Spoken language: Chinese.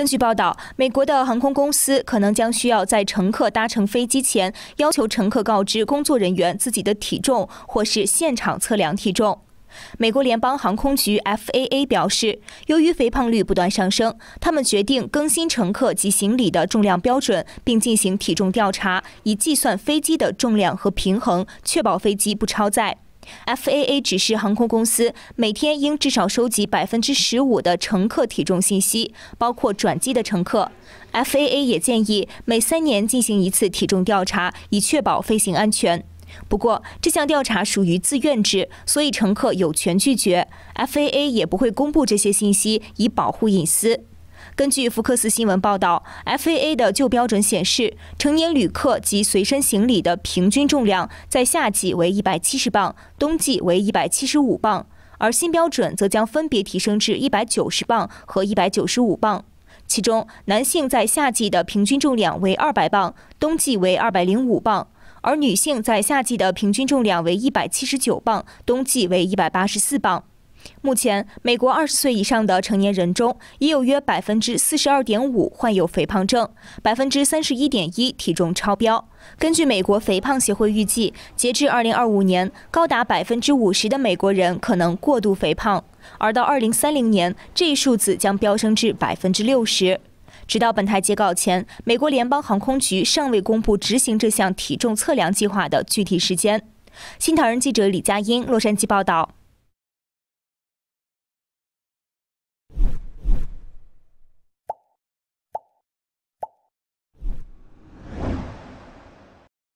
根据报道，美国的航空公司可能将需要在乘客搭乘飞机前，要求乘客告知工作人员自己的体重，或是现场测量体重。美国联邦航空局 （FAA） 表示，由于肥胖率不断上升，他们决定更新乘客及行李的重量标准，并进行体重调查，以计算飞机的重量和平衡，确保飞机不超载。FAA 指示航空公司每天应至少收集百分之十五的乘客体重信息，包括转机的乘客。FAA 也建议每三年进行一次体重调查，以确保飞行安全。不过，这项调查属于自愿制，所以乘客有权拒绝。FAA 也不会公布这些信息，以保护隐私。根据福克斯新闻报道，F A A 的旧标准显示，成年旅客及随身行李的平均重量在夏季为170磅，冬季为175磅；而新标准则将分别提升至190磅和195磅。其中，男性在夏季的平均重量为200磅，冬季为205磅；而女性在夏季的平均重量为179磅，冬季为184磅。目前，美国20岁以上的成年人中，已有约42.5%患有肥胖症，31.1%体重超标。根据美国肥胖协会预计，截至2025年，高达50%的美国人可能过度肥胖，而到2030年，这一数字将飙升至60%。直到本台截稿前，美国联邦航空局尚未公布执行这项体重测量计划的具体时间。新唐人记者李佳音，洛杉矶报道。